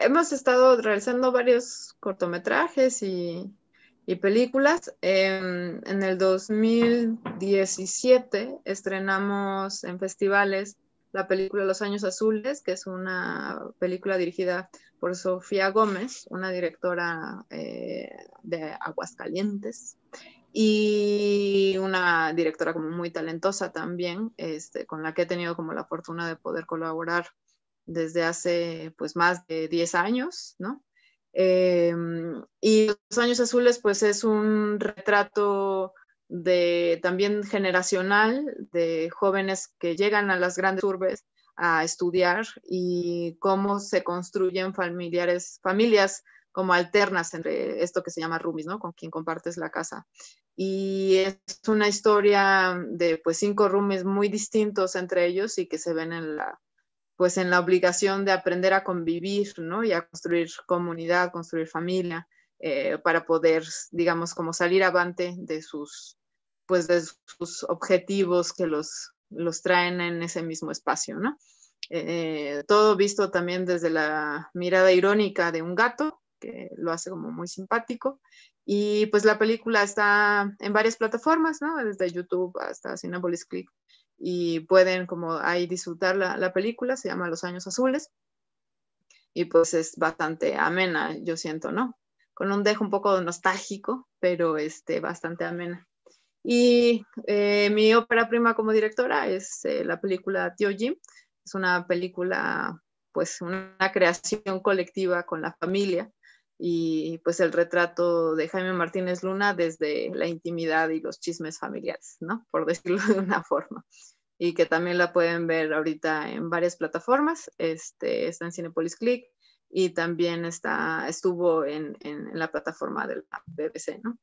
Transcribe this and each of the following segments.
hemos estado realizando varios cortometrajes y, películas. Em, en el 2017 estrenamos en festivales la película Los Años Azules, que es una película dirigida por Sofía Gómez, una directora eh, de Aguascalientes y una directora como muy talentosa también, este, con la que he tenido como la fortuna de poder colaborar desde hace pues más de 10 años, ¿no? Eh, y Los Años Azules pues es un retrato de, también generacional de jóvenes que llegan a las grandes urbes a estudiar y cómo se construyen familiares, familias como alternas entre esto que se llama roomies, ¿no? Con quien compartes la casa. Y es una historia de pues cinco roomies muy distintos entre ellos y que se ven en la pues en la obligación de aprender a convivir, ¿no? Y a construir comunidad, construir familia, eh, para poder, digamos, como salir avante de sus, pues de sus objetivos que los, traen en ese mismo espacio, ¿no? Eh, todo visto también desde la mirada irónica de un gato, que lo hace como muy simpático. Y pues la película está en varias plataformas, ¿no? Desde YouTube hasta Cinepolis Click y pueden como ahí disfrutar la, película, se llama Los Años Azules y pues es bastante amena, yo siento, ¿no? Con un dejo un poco nostálgico, pero este, bastante amena. Y eh, mi ópera prima como directora es eh, la película Tio Jim, es una película, pues una creación colectiva con la familia y pues el retrato de Jaime Martínez Luna desde la intimidad y los chismes familiares, ¿no? Por decirlo de una forma. Y que también la pueden ver ahorita en varias plataformas. Este, está en Cinepolis Click y también está, estuvo en, en, la plataforma del BBC, ¿no?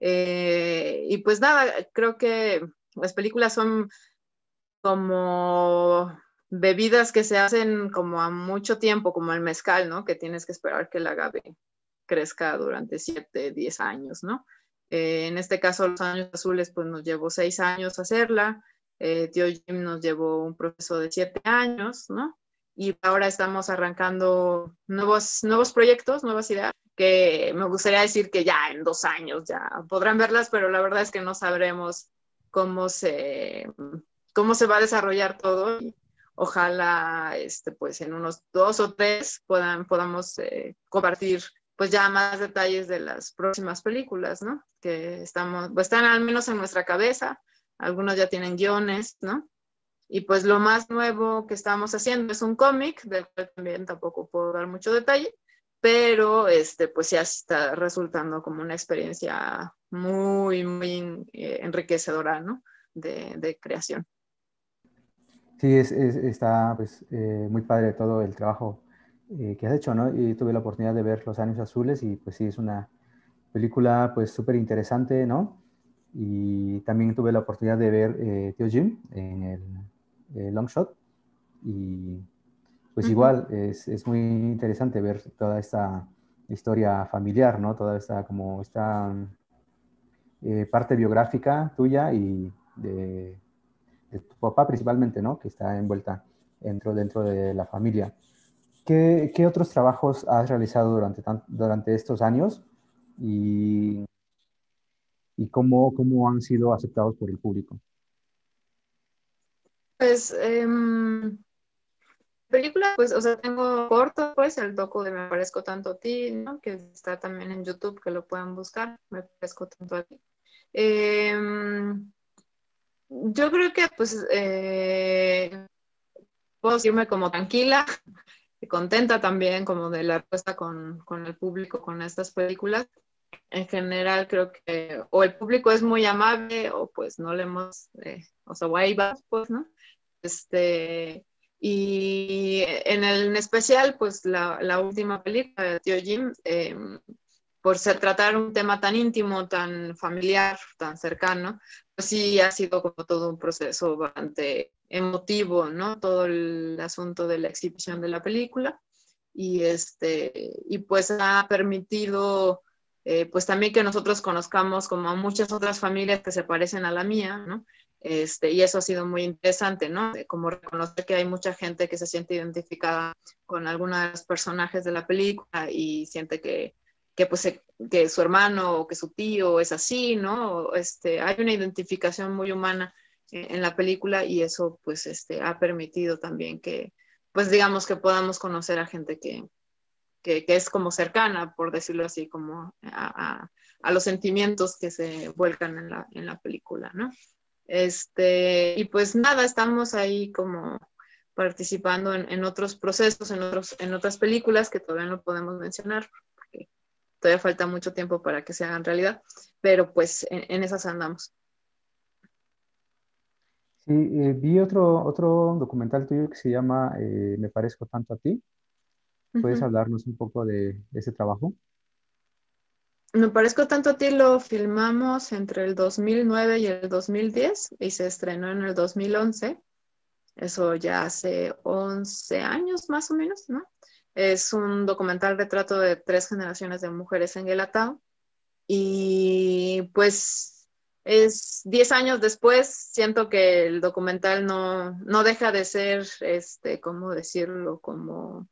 Eh, y pues nada, creo que las películas son como bebidas que se hacen como a mucho tiempo, como el mezcal, ¿no? Que tienes que esperar que el agave crezca durante 7, 10 años, ¿no? Eh, en este caso, los años azules, pues nos llevó 6 años hacerla. Eh, tío Jim nos llevó un proceso de 7 años, ¿no? Y ahora estamos arrancando nuevos, nuevos proyectos, nuevas ideas, que me gustaría decir que ya en dos años ya podrán verlas, pero la verdad es que no sabremos cómo se, cómo se va a desarrollar todo. Y, Ojalá, este, pues en unos dos o tres podamos eh, compartir pues ya más detalles de las próximas películas, ¿no? Que estamos, pues están al menos en nuestra cabeza, algunos ya tienen guiones, ¿no? Y pues lo más nuevo que estamos haciendo es un cómic, del cual también tampoco puedo dar mucho detalle, pero este, pues ya está resultando como una experiencia muy, muy eh, enriquecedora, ¿no? de creación. Sí, es, está pues, eh, muy padre todo el trabajo eh, que has hecho, ¿no? Y tuve la oportunidad de ver Los Años Azules y pues sí, es una película pues súper interesante, ¿no? Y también tuve la oportunidad de ver eh, Tío Jim en el, eh, Long Shot y pues igual es, es, muy interesante ver toda esta historia familiar, ¿no? Toda esta como esta parte biográfica tuya y de tu papá principalmente, ¿no? Que está envuelta dentro, dentro de la familia. ¿Qué, qué otros trabajos has realizado durante, durante estos años y, y cómo, cómo han sido aceptados por el público? Pues, eh, película, pues, o sea, tengo corto, pues, el docu de Me Parezco Tanto a Ti, ¿no? Que está también en YouTube, que lo puedan buscar, Me Parezco Tanto a Ti. Eh, yo creo que pues eh, puedo decirme como tranquila y contenta también como de la respuesta con, con el público con estas películas. En general creo que o el público es muy amable o pues no le hemos, eh, o sea, ahí va, pues, ¿no? Este, y en el especial, pues la, la última película de Tío Jim, em, por tratar un tema tan íntimo, tan familiar, tan cercano, pues sí ha sido como todo un proceso bastante emotivo, ¿no? Todo el asunto de la exhibición de la película y, este, y pues ha permitido eh, pues también que nosotros conozcamos como a muchas otras familias que se parecen a la mía, ¿no? Este, y eso ha sido muy interesante, ¿no? Como reconocer que hay mucha gente que se siente identificada con algunos de los personajes de la película y siente que, que pues eh, que su hermano o que su tío es así, ¿no? Este, hay una identificación muy humana en la película y eso pues este, ha permitido también que, pues digamos que podamos conocer a gente que, es como cercana, por decirlo así, como a, los sentimientos que se vuelcan en la, película, ¿no? Este, y pues nada, estamos ahí como participando en, otros procesos, en, otros, en otras películas que todavía no podemos mencionar, todavía falta mucho tiempo para que se hagan realidad, pero pues en, esas andamos. Sí, eh, vi otro, otro documental tuyo que se llama eh, Me parezco tanto a ti. ¿Puedes hablarnos un poco de, de ese trabajo? Me parezco tanto a ti lo filmamos entre el 2009 y el 2010 y se estrenó en el 2011. Eso ya hace 11 años más o menos, ¿no? Es un documental retrato de tres generaciones de mujeres en Guelatao. Y pues es diez años después, siento que el documental no, no deja de ser, este, ¿cómo decirlo? Como,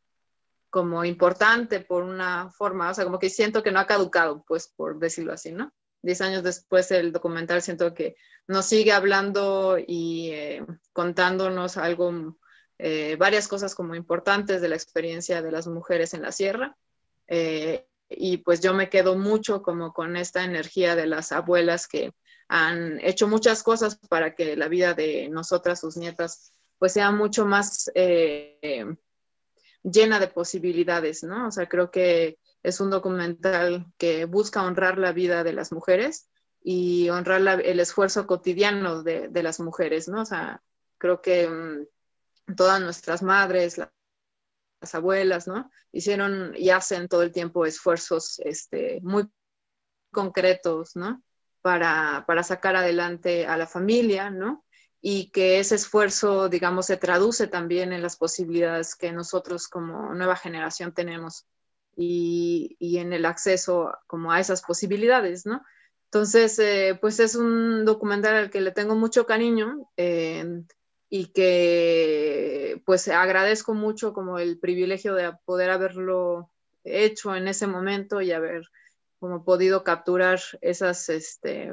como importante por una forma, o sea, como que siento que no ha caducado, pues por decirlo así, ¿no? Diez años después el documental siento que nos sigue hablando y eh, contándonos algo eh, varias cosas como importantes de la experiencia de las mujeres en la sierra. Eh, y pues yo me quedo mucho como con esta energía de las abuelas que han hecho muchas cosas para que la vida de nosotras, sus nietas, pues sea mucho más eh, llena de posibilidades, ¿no? O sea, creo que es un documental que busca honrar la vida de las mujeres y honrar el esfuerzo cotidiano de, de, las mujeres, ¿no? O sea, creo que mm, todas nuestras madres, las abuelas, ¿no? Hicieron y hacen todo el tiempo esfuerzos este, muy concretos, ¿no? Para, para sacar adelante a la familia, ¿no? Y que ese esfuerzo, digamos, se traduce también en las posibilidades que nosotros como nueva generación tenemos y, en el acceso como a esas posibilidades, ¿no? Entonces, eh, pues es un documental al que le tengo mucho cariño. Eh, y que pues agradezco mucho como el privilegio de poder haberlo hecho en ese momento y haber como podido capturar esas, este,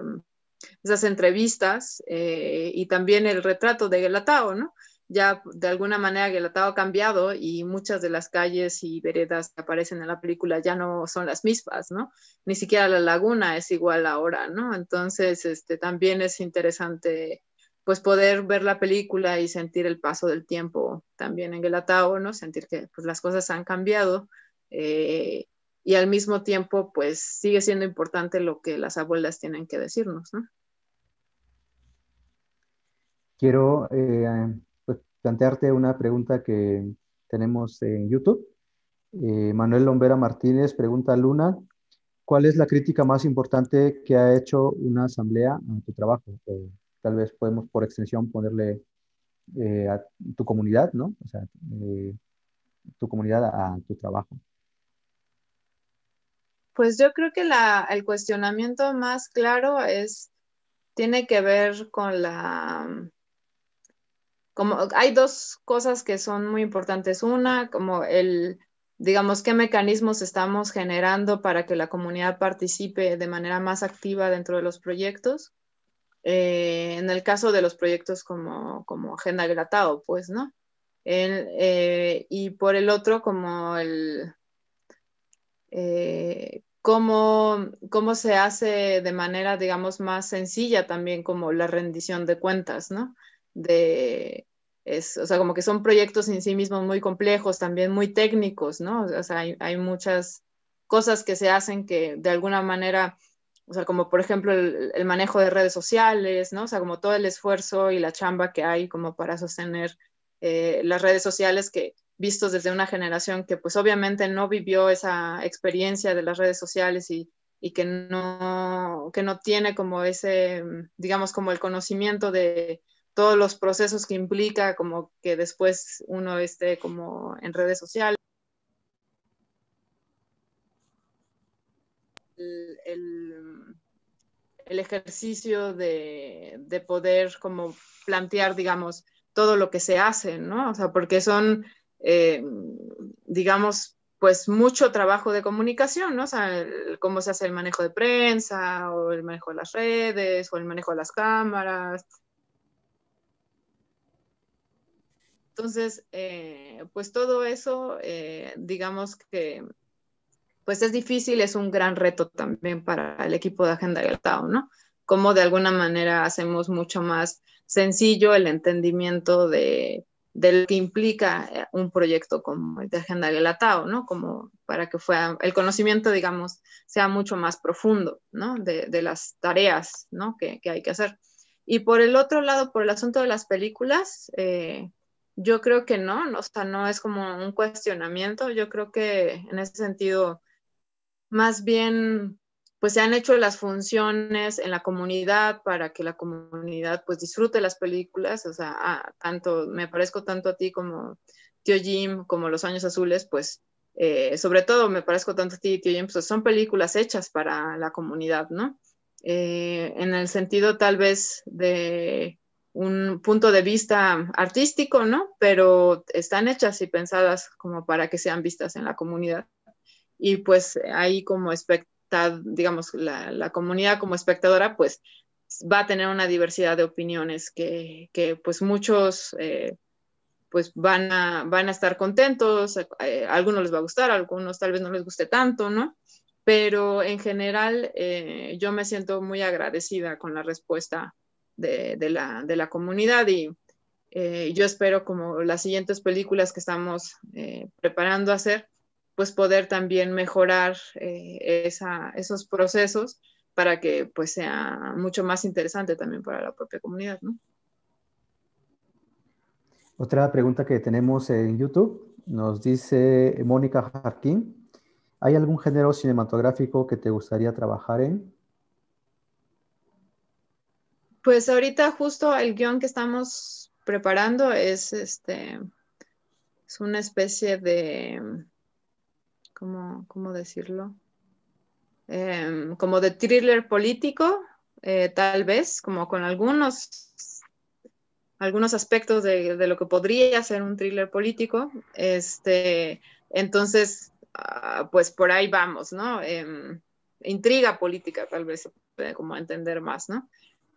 esas entrevistas eh, y también el retrato de Gelatao, ¿no? Ya de alguna manera Gelatao ha cambiado y muchas de las calles y veredas que aparecen en la película ya no son las mismas, ¿no? Ni siquiera la laguna es igual ahora, ¿no? Entonces, este, también es interesante pues poder ver la película y sentir el paso del tiempo también en Guelatao, ¿no? Sentir que pues, las cosas han cambiado eh, y al mismo tiempo pues sigue siendo importante lo que las abuelas tienen que decirnos, ¿no? Quiero eh, pues, plantearte una pregunta que tenemos en YouTube. Eh, Manuel Lombera Martínez pregunta a Luna, ¿cuál es la crítica más importante que ha hecho una asamblea en tu trabajo? tal vez podemos por extensión ponerle eh, a tu comunidad, ¿no? O sea, eh, tu comunidad a, tu trabajo. Pues yo creo que el cuestionamiento más claro es, tiene que ver con la, como hay dos cosas que son muy importantes. Una, como el, digamos, qué mecanismos estamos generando para que la comunidad participe de manera más activa dentro de los proyectos. Eh, en el caso de los proyectos como, como Agenda Gratao, pues, ¿no? Eh, y por el otro, como el... Eh, cómo, se hace de manera, digamos, más sencilla también como la rendición de cuentas, ¿no? De, o sea, como que son proyectos en sí mismos muy complejos, también muy técnicos, ¿no? O sea, hay muchas cosas que se hacen que de alguna manera o sea, como por ejemplo el, manejo de redes sociales, ¿no? O sea, como todo el esfuerzo y la chamba que hay como para sostener eh, las redes sociales que vistos desde una generación que pues obviamente no vivió esa experiencia de las redes sociales y, y que, no, que no tiene como ese, digamos, como el conocimiento de todos los procesos que implica como que después uno esté como en redes sociales. ejercicio de, poder como plantear, digamos, todo lo que se hace, ¿no? O sea, porque son, eh, digamos, pues mucho trabajo de comunicación, ¿no? O sea, cómo se hace el manejo de prensa, o el manejo de las redes, o el manejo de las cámaras. Entonces, eh, pues todo eso, eh, digamos que pues es difícil, es un gran reto también para el equipo de Agenda TAO, ¿no? Como de alguna manera hacemos mucho más sencillo el entendimiento de, lo que implica eh, un proyecto como el de Agenda TAO, ¿no? Como para que fuera, el conocimiento, digamos, sea mucho más profundo, ¿no? De, las tareas, ¿no? Que, hay que hacer. Y por el otro lado, por el asunto de las películas, eh, yo creo que no, o sea, no es como un cuestionamiento, yo creo que en ese sentido más bien pues se han hecho las funciones en la comunidad para que la comunidad pues disfrute las películas, o sea, ah, tanto me parezco tanto a ti como Tío Jim, como Los Años Azules, pues eh, sobre todo me parezco tanto a ti, Tío Jim, pues son películas hechas para la comunidad, ¿no? Eh, en el sentido tal vez de un punto de vista artístico, ¿no? Pero están hechas y pensadas como para que sean vistas en la comunidad y pues ahí como espectad digamos, la, la, comunidad como espectadora, pues va a tener una diversidad de opiniones que, que pues muchos eh, pues van a, van a estar contentos, eh, eh, algunos les va a gustar, algunos tal vez no les guste tanto, ¿no? Pero en general yo me siento muy agradecida con la respuesta de, de, la, de la, comunidad y yo espero como las siguientes películas que estamos preparando hacer, pues poder también mejorar eh, esos procesos para que pues sea mucho más interesante también para la propia comunidad, Otra pregunta que tenemos en YouTube nos dice Mónica Harkin, ¿Hay algún género cinematográfico que te gustaría trabajar en? Pues ahorita justo el guión que estamos preparando es este es una especie de ¿cómo, decirlo? Em, como de thriller político, eh, tal vez, como con algunos, algunos aspectos de, lo que podría ser un thriller político. Este, entonces, ah, pues por ahí vamos, ¿no? Em, intriga política, tal vez, como entender más, ¿no?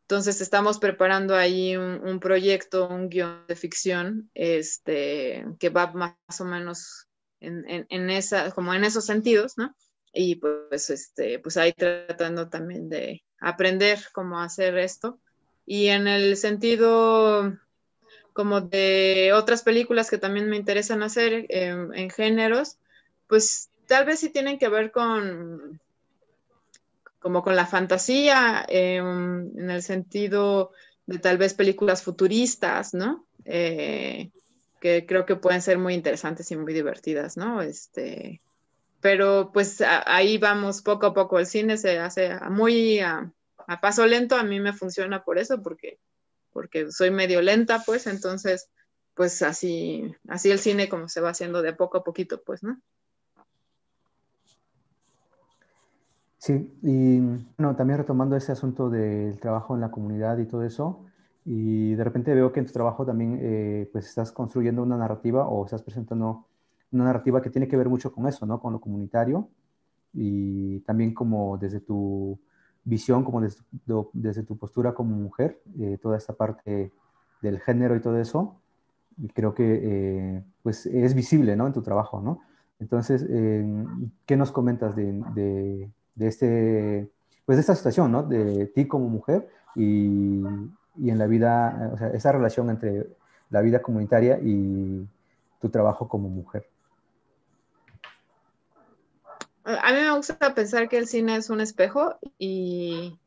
Entonces estamos preparando ahí un, proyecto, un guión de ficción, este, que va más o menos en, esa, como en esos sentidos, ¿no? Y pues, este, pues ahí tratando también de aprender cómo hacer esto. Y en el sentido como de otras películas que también me interesan hacer em, en géneros, pues tal vez sí tienen que ver con como con la fantasía, em, en el sentido de tal vez películas futuristas, ¿no? Eh, que creo que pueden ser muy interesantes y muy divertidas, ¿no? Este, pero pues ahí vamos poco a poco. El cine se hace muy a, paso lento, a mí me funciona por eso, porque, porque soy medio lenta, pues entonces, pues así, así el cine como se va haciendo de poco a poquito, pues, ¿no? Sí, y no, también retomando ese asunto del trabajo en la comunidad y todo eso, y de repente veo que en tu trabajo también eh, pues estás construyendo una narrativa o estás presentando una narrativa que tiene que ver mucho con eso, ¿no? Con lo comunitario y también como desde tu visión, como desde, tu, postura como mujer, eh, toda esta parte del género y todo eso, y creo que eh, pues es visible, ¿no? En tu trabajo, ¿no? Entonces, ¿qué nos comentas de, de, de, este, pues de esta situación, ¿no? De ti como mujer y y en la vida, o sea, esa relación entre la vida comunitaria y tu trabajo como mujer. A mí me gusta pensar que el cine es un espejo y,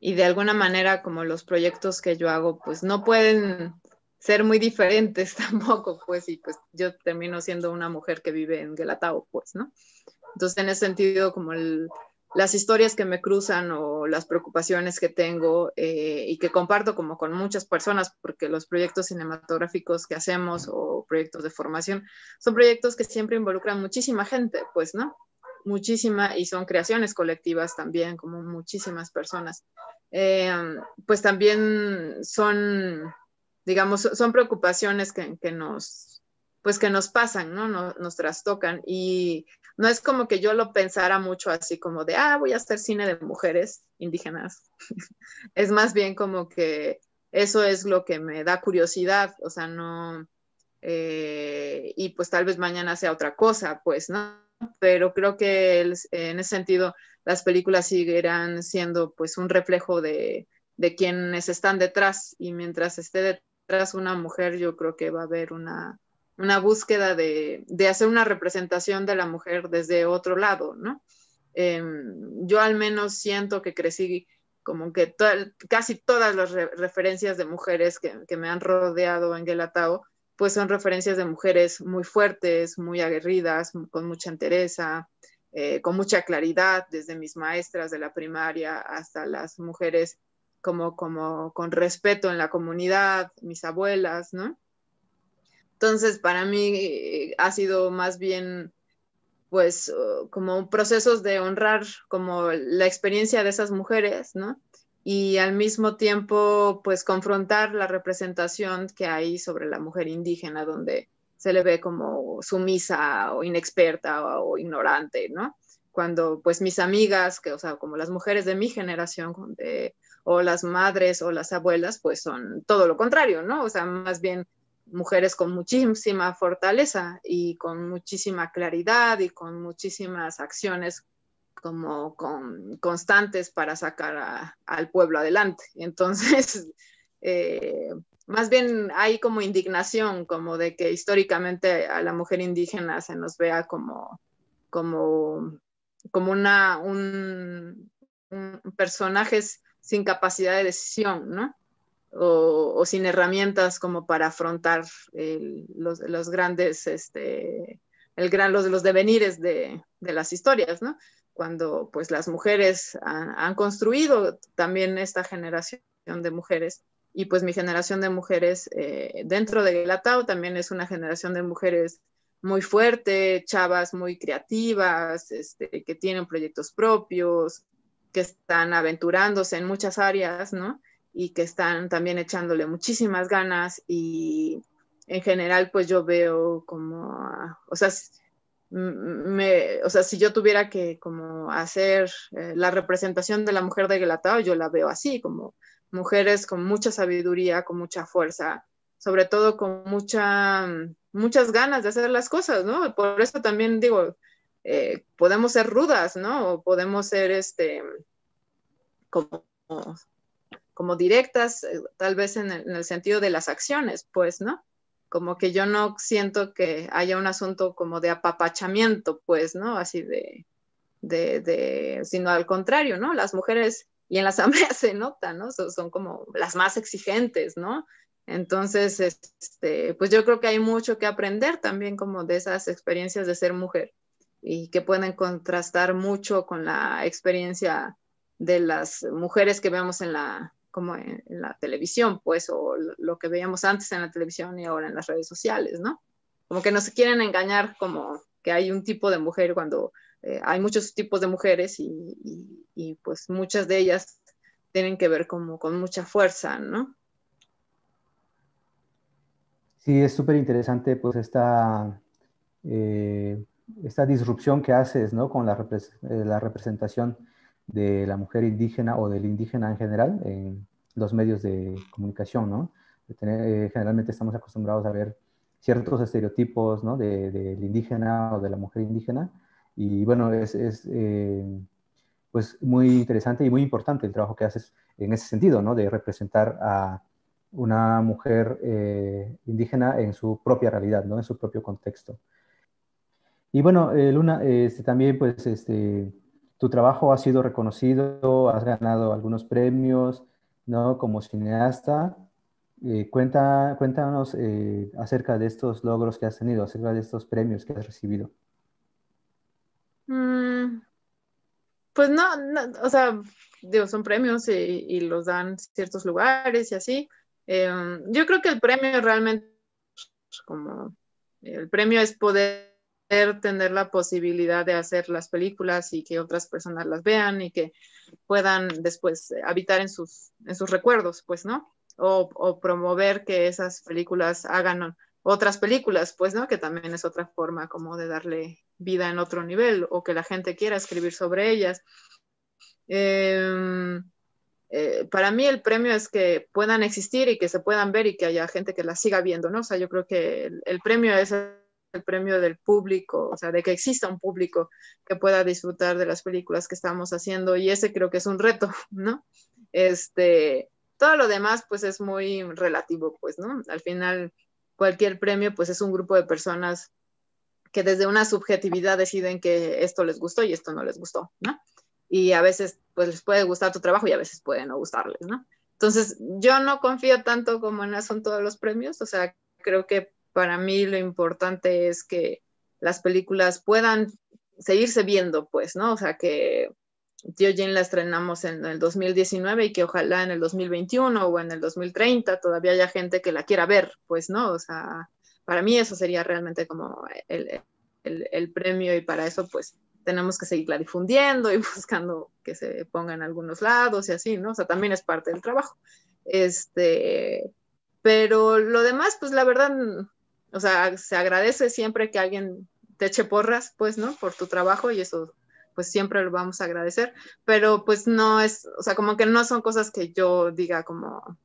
de alguna manera como los proyectos que yo hago, pues no pueden ser muy diferentes tampoco, pues, y pues yo termino siendo una mujer que vive en Guelatao, pues, ¿no? Entonces, en ese sentido, como el, las historias que me cruzan o las preocupaciones que tengo eh, y que comparto como con muchas personas, porque los proyectos cinematográficos que hacemos o proyectos de formación son proyectos que siempre involucran muchísima gente, pues, ¿no? Muchísima, y son creaciones colectivas también, como muchísimas personas. Eh, pues también son, digamos, son preocupaciones que, nos pues que nos pasan, ¿no? nos trastocan y no es como que yo lo pensara mucho así como de, ah, voy a hacer cine de mujeres indígenas. es más bien como que eso es lo que me da curiosidad, o sea, no, eh, y pues tal vez mañana sea otra cosa, pues, ¿no? Pero creo que en ese sentido las películas seguirán siendo pues un reflejo de, de quienes están detrás y mientras esté detrás una mujer yo creo que va a haber una una búsqueda de, hacer una representación de la mujer desde otro lado, ¿no? Em, yo al menos siento que crecí como que casi todas las referencias de mujeres que, me han rodeado en Gelatao, pues son referencias de mujeres muy fuertes, muy aguerridas, con mucha entereza, eh, con mucha claridad, desde mis maestras de la primaria hasta las mujeres como, como con respeto en la comunidad, mis abuelas, ¿no? Entonces, para mí ha sido más bien, pues, uh, como procesos de honrar como la experiencia de esas mujeres, ¿no? Y al mismo tiempo, pues, confrontar la representación que hay sobre la mujer indígena, donde se le ve como sumisa o inexperta o, ignorante, ¿no? Cuando, pues, mis amigas, que, o sea, como las mujeres de mi generación, o las madres o las abuelas, pues son todo lo contrario, ¿no? O sea, más bien mujeres con muchísima fortaleza y con muchísima claridad y con muchísimas acciones como con, constantes para sacar al pueblo adelante. Entonces, eh, más bien hay como indignación, como de que históricamente a la mujer indígena se nos vea como, como, como una, un, un personajes sin capacidad de decisión, ¿no? o, sin herramientas como para afrontar los, grandes, este, el gran, los, los devenires de, las historias, ¿no? Cuando pues las mujeres han, construido también esta generación de mujeres y pues mi generación de mujeres eh, dentro de Guelatao también es una generación de mujeres muy fuerte, chavas muy creativas, este, que tienen proyectos propios, que están aventurándose en muchas áreas, ¿no? y que están también echándole muchísimas ganas y en general pues yo veo como, o sea, me, o sea, si yo tuviera que como hacer eh, la representación de la mujer de Guelatao, yo la veo así, como mujeres con mucha sabiduría, con mucha fuerza, sobre todo con mucha, muchas ganas de hacer las cosas, ¿no? Por eso también digo, eh, podemos ser rudas, ¿no? O podemos ser, este, como como directas, eh, tal vez en el, sentido de las acciones, pues, ¿no? Como que yo no siento que haya un asunto como de apapachamiento, pues, ¿no? Así de, de, sino al contrario, ¿no? Las mujeres, y en la asamblea se nota, ¿no? Son, son como las más exigentes, ¿no? Entonces, este, pues yo creo que hay mucho que aprender también como de esas experiencias de ser mujer y que pueden contrastar mucho con la experiencia de las mujeres que vemos en la, como en, la televisión, pues, o lo que veíamos antes en la televisión y ahora en las redes sociales, ¿no? Como que no se quieren engañar como que hay un tipo de mujer cuando eh, hay muchos tipos de mujeres y, pues muchas de ellas tienen que ver como con mucha fuerza, ¿no? Sí, es súper interesante pues esta, eh, esta disrupción que haces, ¿no? Con la, eh, la representación de la mujer indígena o del indígena en general en los medios de comunicación, ¿no? Eh, generalmente estamos acostumbrados a ver ciertos estereotipos, ¿no? Del indígena o de la mujer indígena. Y bueno, es, eh, pues muy interesante y muy importante el trabajo que haces en ese sentido, ¿no? De representar a una mujer eh, indígena en su propia realidad, ¿no? En su propio contexto. Y bueno, Luna, este, también pues este, tu trabajo ha sido reconocido, has ganado algunos premios, ¿no? Como cineasta. Eh, cuenta, cuéntanos eh, acerca de estos logros que has tenido, acerca de estos premios que has recibido. Mm, pues no, o sea, son premios y, los dan ciertos lugares y así. Em, yo creo que el premio realmente, como, el premio es poder tener la posibilidad de hacer las películas y que otras personas las vean y que puedan después eh, habitar en sus, en sus recuerdos, pues, ¿no? O, promover que esas películas hagan otras películas, pues, ¿no? Que también es otra forma como de darle vida en otro nivel o que la gente quiera escribir sobre ellas. Em, eh, para mí el premio es que puedan existir y que se puedan ver y que haya gente que las siga viendo, ¿no? O sea, yo creo que el premio es el premio del público, o sea, de que exista un público que pueda disfrutar de las películas que estamos haciendo y ese creo que es un reto, ¿no? Este, todo lo demás pues es muy relativo, pues, ¿no? Al final cualquier premio pues es un grupo de personas que desde una subjetividad deciden que esto les gustó y esto no les gustó, ¿no? Y a veces pues les puede gustar tu trabajo y a veces puede no gustarles, ¿no? Entonces, yo no confío tanto como en todos asunto todos los premios, o sea, creo que para mí lo importante es que las películas puedan seguirse viendo, pues, ¿no? O sea, que Tío Jane la estrenamos en el 2019 y que ojalá en el 2021 o en el 2030 todavía haya gente que la quiera ver, pues, ¿no? O sea, para mí eso sería realmente como el, premio y para eso, pues, tenemos que seguirla difundiendo y buscando que se ponga en algunos lados y así, ¿no? O sea, también es parte del trabajo. Este, pero lo demás, pues la verdad, o sea, se agradece siempre que alguien te eche porras, pues, ¿no? Por tu trabajo y eso, pues siempre lo vamos a agradecer, pero pues no es, o sea, como que no son cosas que yo diga como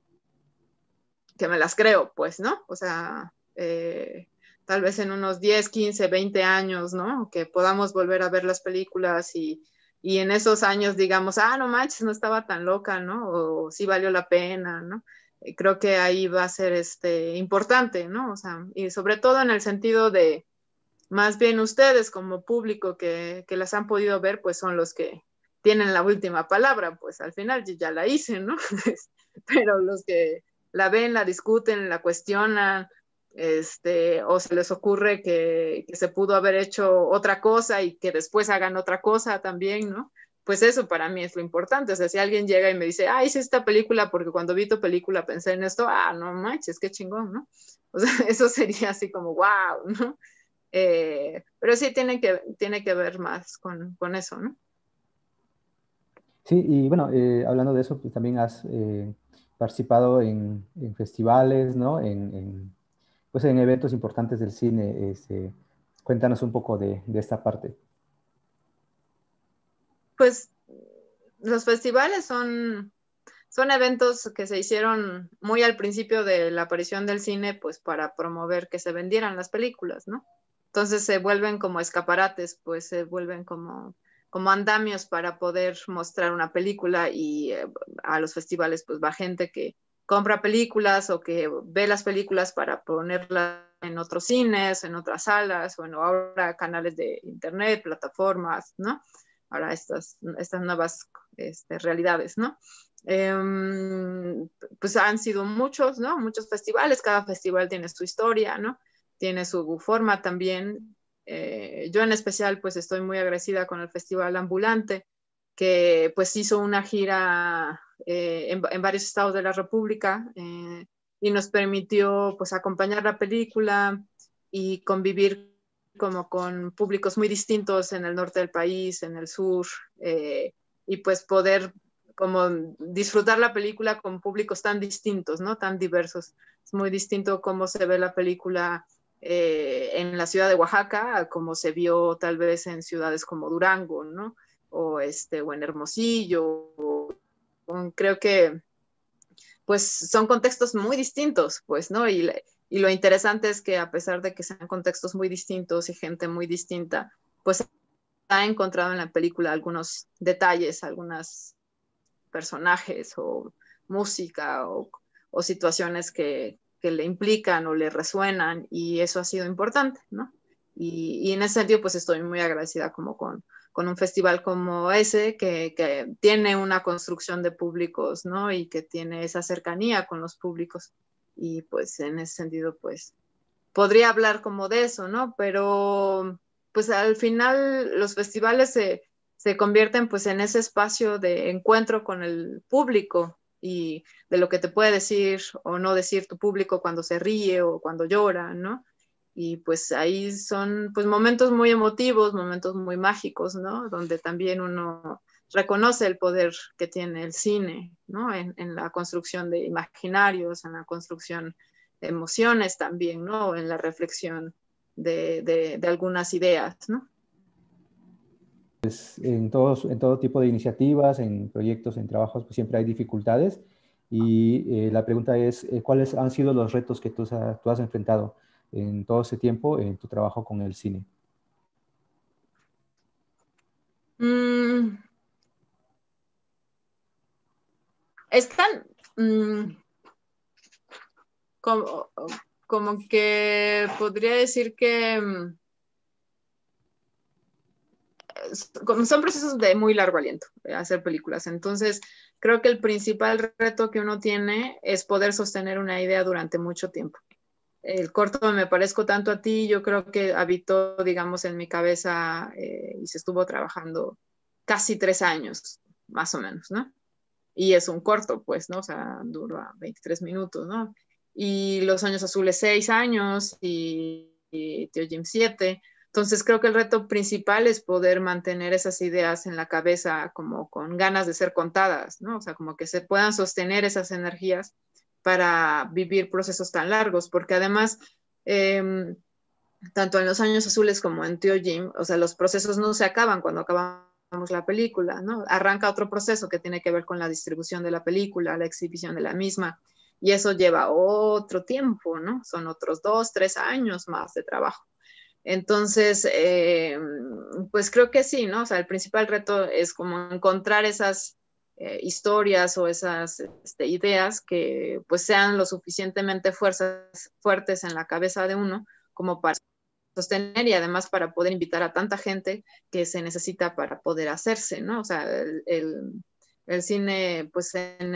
que me las creo, pues, ¿no? O sea, eh, tal vez en unos 10, 15, 20 años, ¿no? Que podamos volver a ver las películas y, y en esos años digamos, ah, no manches, no estaba tan loca, ¿no? O sí valió la pena, ¿no? Eh, creo que ahí va a ser este, importante, ¿no? O sea, y sobre todo en el sentido de, más bien ustedes como público que, que, las han podido ver, pues son los que tienen la última palabra, pues al final yo ya la hice, ¿no? Pues, pero los que la ven, la discuten, la cuestionan, este, o se les ocurre que, que se pudo haber hecho otra cosa y que después hagan otra cosa también, ¿no? pues eso para mí es lo importante. O sea, si alguien llega y me dice, ah, hice esta película porque cuando vi tu película pensé en esto, ah, no manches, qué chingón, ¿no? O sea, eso sería así como, wow, ¿no? Eh, pero sí tiene que, tiene que ver más con, eso, ¿no? Sí, y bueno, eh, hablando de eso, pues también has eh, participado en, festivales, ¿no? En, pues en eventos importantes del cine. Este, cuéntanos un poco de, de esta parte pues los festivales son, son eventos que se hicieron muy al principio de la aparición del cine, pues para promover que se vendieran las películas, ¿no? Entonces se vuelven como escaparates, pues se vuelven como, como andamios para poder mostrar una película y eh, a los festivales pues va gente que compra películas o que ve las películas para ponerlas en otros cines, en otras salas, bueno, ahora canales de internet, plataformas, ¿no? ahora estas, estas nuevas este, realidades, ¿no? Em, pues han sido muchos, ¿no? Muchos festivales, cada festival tiene su historia, ¿no? Tiene su forma también. Eh, yo en especial, pues estoy muy agradecida con el Festival Ambulante, que pues hizo una gira eh, en, varios estados de la República eh, y nos permitió pues acompañar la película y convivir como con públicos muy distintos en el norte del país, en el sur, eh, y pues poder como disfrutar la película con públicos tan distintos, ¿no? Tan diversos. Es muy distinto cómo se ve la película eh, en la ciudad de Oaxaca como se vio tal vez en ciudades como Durango, ¿no? O, este, o en Hermosillo. creo que pues son contextos muy distintos, pues, ¿no? Y, y lo interesante es que a pesar de que sean contextos muy distintos y gente muy distinta, pues ha encontrado en la película algunos detalles, algunos personajes o música o, situaciones que, le implican o le resuenan y eso ha sido importante, ¿no? Y, en ese sentido, pues estoy muy agradecida como con, un festival como ese, que, que, tiene una construcción de públicos, ¿no? Y que tiene esa cercanía con los públicos y pues en ese sentido, pues podría hablar como de eso, ¿no? Pero pues al final los festivales se, convierten pues en ese espacio de encuentro con el público y de lo que te puede decir o no decir tu público cuando se ríe o cuando llora, ¿no? Y pues ahí son pues momentos muy emotivos, momentos muy mágicos, ¿no? Donde también uno reconoce el poder que tiene el cine, ¿no? En, la construcción de imaginarios, en la construcción de emociones también, ¿no? En la reflexión de, algunas ideas, ¿no? en, todos, en todo tipo de iniciativas, en proyectos, en trabajos, pues siempre hay dificultades. Y eh, la pregunta es, eh, ¿cuáles han sido los retos que tú, has enfrentado en todo ese tiempo en tu trabajo con el cine? Mm, están mm, como, como, que podría decir que mm, son procesos de muy largo aliento eh, hacer películas. Entonces, creo que el principal reto que uno tiene es poder sostener una idea durante mucho tiempo. El corto me parezco tanto a ti, yo creo que habitó, digamos, en mi cabeza eh, y se estuvo trabajando casi tres años, más o menos, ¿no? y es un corto, pues, ¿no? O sea, dura 23 minutos, ¿no? Y Los Años Azules 6 años y, Tio Jim 7. Entonces creo que el reto principal es poder mantener esas ideas en la cabeza como con ganas de ser contadas, ¿no? O sea, como que se puedan sostener esas energías para vivir procesos tan largos, porque además, em, tanto en los años azules como en Tio Jim, o sea, los procesos no se acaban cuando acaban, la película, ¿no? Arranca otro proceso que tiene que ver con la distribución de la película, la exhibición de la misma, y eso lleva otro tiempo, ¿no? Son otros dos, tres años más de trabajo. Entonces, em, pues creo que sí, ¿no? O sea, el principal reto es como encontrar esas eh, historias o esas este, ideas que pues sean lo suficientemente fuerzas, fuertes en la cabeza de uno como para sostener y además para poder invitar a tanta gente que se necesita para poder hacerse, ¿no? O sea, el, cine pues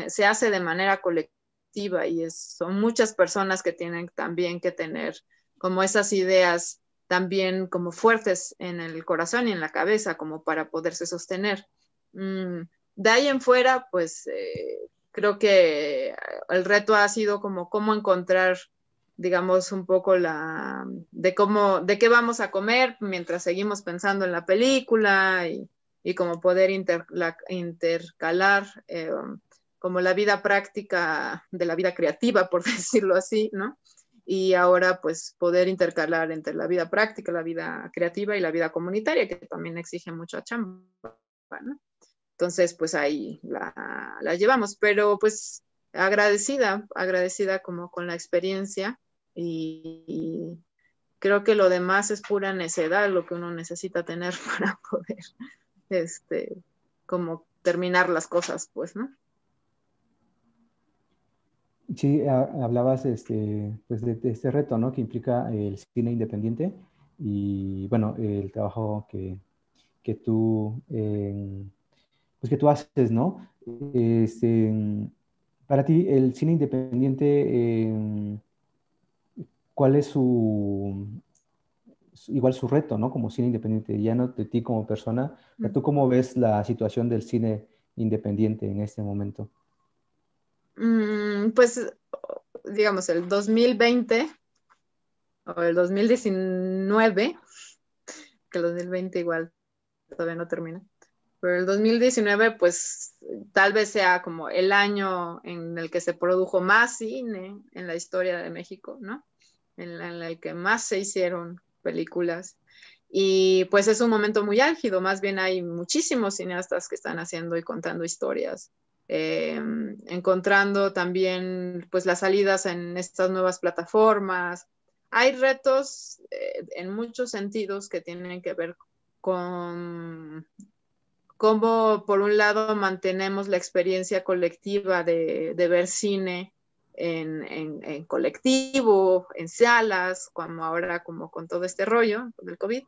se hace de manera colectiva y son muchas personas que tienen también que tener como esas ideas también como fuertes en el corazón y en la cabeza como para poderse sostener. Mm, de ahí en fuera, pues eh, creo que el reto ha sido como cómo encontrar digamos, un poco la, de cómo, de qué vamos a comer mientras seguimos pensando en la película y, y poder intercalar eh, como la vida práctica de la vida creativa, por decirlo así, ¿no? Y ahora pues poder intercalar entre la vida práctica, la vida creativa y la vida comunitaria, que también exige mucho a chamba, ¿no? Entonces, pues ahí la, la llevamos, pero pues agradecida, agradecida como con la experiencia y, creo que lo demás es pura necedad, lo que uno necesita tener para poder, este, como terminar las cosas, pues, ¿no? Sí, hablabas este, pues de, este reto, ¿no? Que implica el cine independiente y, bueno, el trabajo que, que tú, eh, pues que tú haces, ¿no? Este, para ti, el cine independiente, em, ¿cuál es su, igual su reto, ¿no? Como cine independiente, ya no de ti como persona, mm. ¿tú cómo ves la situación del cine independiente en este momento? Mm, pues, digamos, el 2020 o el 2019, que el 2020 igual todavía no termina, pero el 2019 pues tal vez sea como el año en el que se produjo más cine en la historia de México, ¿no? En, el que más se hicieron películas. Y pues es un momento muy álgido, más bien hay muchísimos cineastas que están haciendo y contando historias, eh, encontrando también pues las salidas en estas nuevas plataformas. Hay retos eh, en muchos sentidos que tienen que ver con cómo por un lado mantenemos la experiencia colectiva de, ver cine en, colectivo, en salas, como ahora como con todo este rollo del COVID.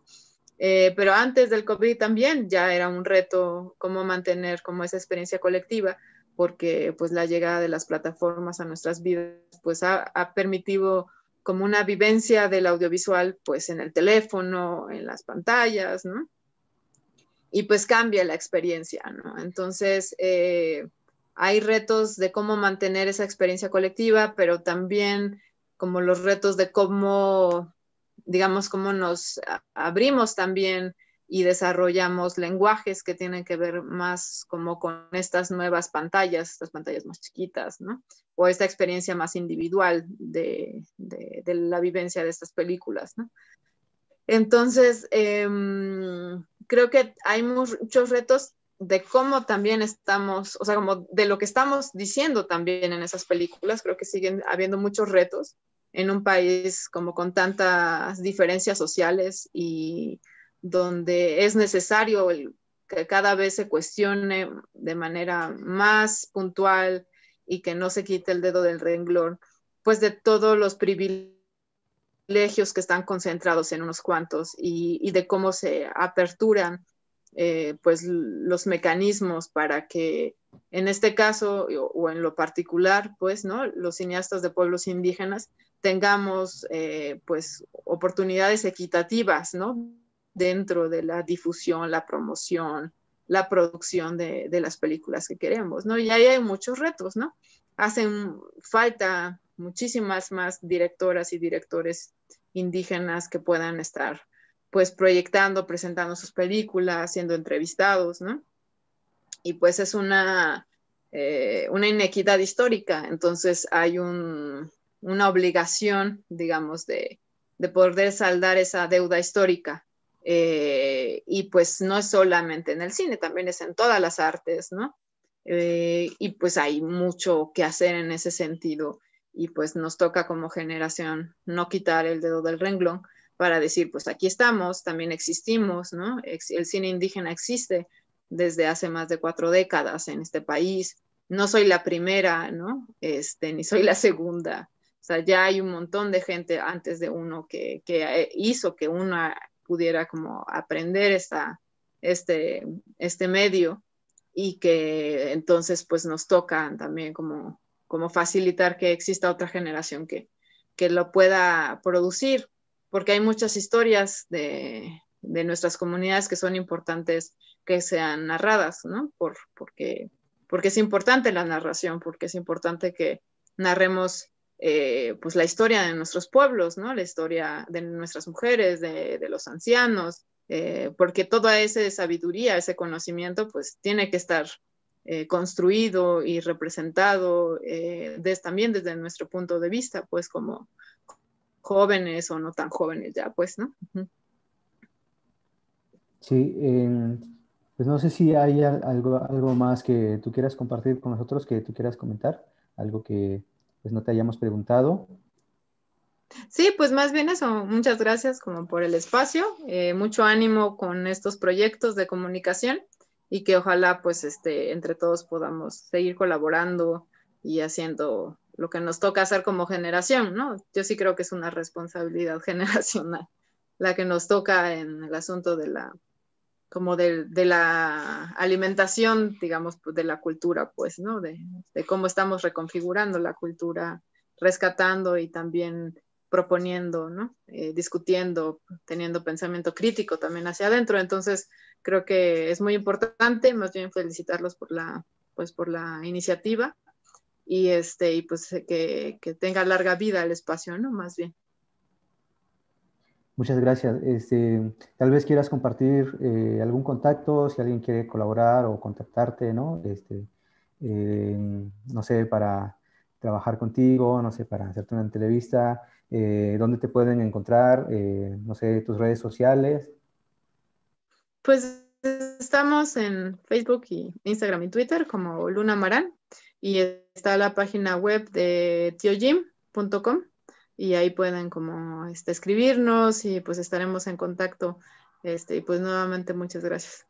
Eh, pero antes del COVID también ya era un reto cómo mantener como esa experiencia colectiva, porque pues la llegada de las plataformas a nuestras vidas pues ha, ha permitido como una vivencia del audiovisual pues en el teléfono, en las pantallas, ¿no? y pues cambia la experiencia, ¿no? Entonces, eh, hay retos de cómo mantener esa experiencia colectiva, pero también como los retos de cómo, digamos, cómo nos abrimos también y desarrollamos lenguajes que tienen que ver más como con estas nuevas pantallas, estas pantallas más chiquitas, ¿no? O esta experiencia más individual de, la vivencia de estas películas, ¿no? Entonces, em, creo que hay muchos retos de cómo también estamos, o sea, como de lo que estamos diciendo también en esas películas, creo que siguen habiendo muchos retos en un país como con tantas diferencias sociales y donde es necesario que cada vez se cuestione de manera más puntual y que no se quite el dedo del renglón, pues de todos los privilegios que están concentrados en unos cuantos y, de cómo se aperturan eh, pues los mecanismos para que en este caso o, en lo particular pues no los cineastas de pueblos indígenas tengamos eh, pues oportunidades equitativas no dentro de la difusión la promoción la producción de, las películas que queremos no y ahí hay muchos retos no hacen falta muchísimas más directoras y directores indígenas que puedan estar pues proyectando, presentando sus películas, siendo entrevistados, ¿no? Y pues es una, eh, una inequidad histórica, entonces hay una obligación, digamos, de, poder saldar esa deuda histórica. Eh, y pues no es solamente en el cine, también es en todas las artes, ¿no? Eh, y pues hay mucho que hacer en ese sentido y pues nos toca como generación no quitar el dedo del renglón para decir, pues aquí estamos, también existimos, ¿no? El cine indígena existe desde hace más de cuatro décadas en este país. No soy la primera, ¿no? Este, ni soy la segunda. O sea, ya hay un montón de gente antes de uno que, eh, hizo que uno pudiera como aprender esta, este, este medio y que entonces pues nos tocan también como como facilitar que exista otra generación que, que lo pueda producir, porque hay muchas historias de, nuestras comunidades que son importantes que sean narradas, ¿no? Por, porque, porque es importante la narración, porque es importante que narremos eh, pues la historia de nuestros pueblos, ¿no? La historia de nuestras mujeres, de, los ancianos, eh, porque toda esa sabiduría, ese conocimiento, pues tiene que estar eh, construido y representado eh, también desde nuestro punto de vista, pues como jóvenes o no tan jóvenes ya, pues, ¿no? Sí, eh, pues no sé si hay algo, algo más que tú quieras compartir con nosotros, que tú quieras comentar, algo que pues no te hayamos preguntado. Sí, pues más bien eso, muchas gracias como por el espacio, mucho ánimo con estos proyectos de comunicación y que ojalá pues este, entre todos podamos seguir colaborando y haciendo lo que nos toca hacer como generación, ¿no? Yo sí creo que es una responsabilidad generacional la que nos toca en el asunto de la, como de, de la alimentación, digamos, pues, de la cultura, pues, ¿no? De, cómo estamos reconfigurando la cultura, rescatando y también proponiendo, ¿no? Eh, discutiendo, teniendo pensamiento crítico también hacia adentro. Entonces, creo que es muy importante, más bien felicitarlos por la, pues, por la iniciativa y, este, y pues que, tenga larga vida el espacio, ¿no? Más bien. Muchas gracias. Este, tal vez quieras compartir eh, algún contacto, si alguien quiere colaborar o contactarte, ¿no? Este, eh, no sé, para trabajar contigo, no sé, para hacerte una entrevista, eh, dónde te pueden encontrar, no sé, tus redes sociales. Pues estamos en Facebook y Instagram y Twitter como Luna Marán y está la página web de tiojim.com y ahí pueden como este, escribirnos y pues estaremos en contacto. Este, y pues nuevamente muchas gracias.